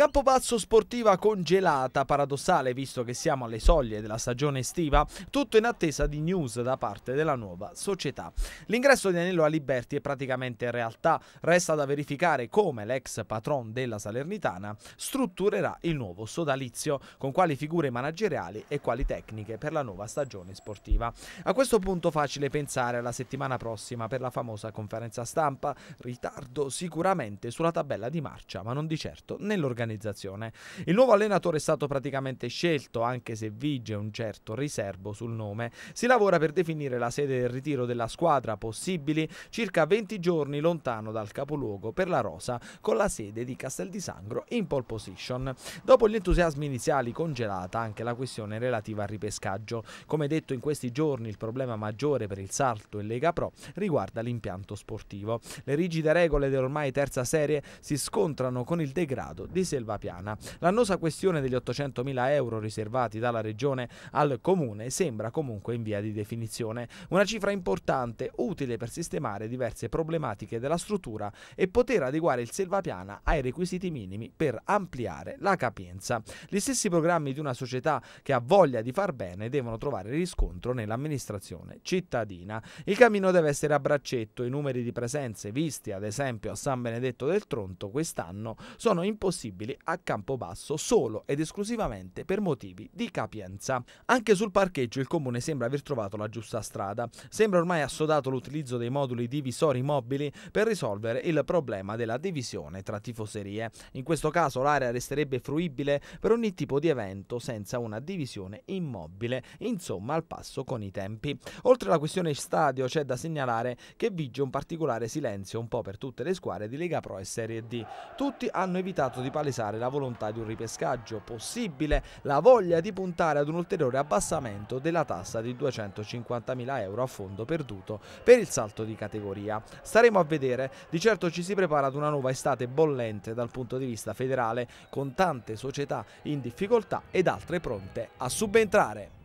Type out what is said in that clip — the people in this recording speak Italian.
Campobasso sportiva congelata, paradossale visto che siamo alle soglie della stagione estiva, tutto in attesa di news da parte della nuova società. L'ingresso di Anello a Liberti è praticamente realtà, resta da verificare come l'ex patron della Salernitana strutturerà il nuovo sodalizio, con quali figure manageriali e quali tecniche per la nuova stagione sportiva. A questo punto facile pensare alla settimana prossima per la famosa conferenza stampa, ritardo sicuramente sulla tabella di marcia, ma non di certo nell'organizzazione organizzazione. Il nuovo allenatore è stato praticamente scelto, anche se vige un certo riservo sul nome. Si lavora per definire la sede del ritiro della squadra, possibili circa 20 giorni lontano dal capoluogo per la Rosa, con la sede di Castel di Sangro in pole position. Dopo gli entusiasmi iniziali congelata anche la questione relativa al ripescaggio. Come detto in questi giorni il problema maggiore per il Salto e Lega Pro riguarda l'impianto sportivo. Le rigide regole dell'ormai terza serie si scontrano con il degrado di Selva Piana. L'annosa questione degli 800.000 euro riservati dalla Regione al Comune sembra comunque in via di definizione, una cifra importante, utile per sistemare diverse problematiche della struttura e poter adeguare il Selva Piana ai requisiti minimi per ampliare la capienza. Gli stessi programmi di una società che ha voglia di far bene devono trovare riscontro nell'amministrazione cittadina. Il cammino deve essere a braccetto, i numeri di presenze visti ad esempio a San Benedetto del Tronto quest'anno sono impossibili disponibili a Campobasso solo ed esclusivamente per motivi di capienza. Anche sul parcheggio il comune sembra aver trovato la giusta strada. Sembra ormai assodato l'utilizzo dei moduli divisori mobili per risolvere il problema della divisione tra tifoserie. In questo caso l'area resterebbe fruibile per ogni tipo di evento senza una divisione immobile, insomma al passo con i tempi. Oltre alla questione stadio c'è da segnalare che vige un particolare silenzio un po' per tutte le squadre di Lega Pro e Serie D. Tutti hanno evitato di palestinare palesare la volontà di un ripescaggio possibile, la voglia di puntare ad un ulteriore abbassamento della tassa di 250.000 euro a fondo perduto per il salto di categoria. Staremo a vedere, di certo ci si prepara ad una nuova estate bollente dal punto di vista federale, con tante società in difficoltà ed altre pronte a subentrare.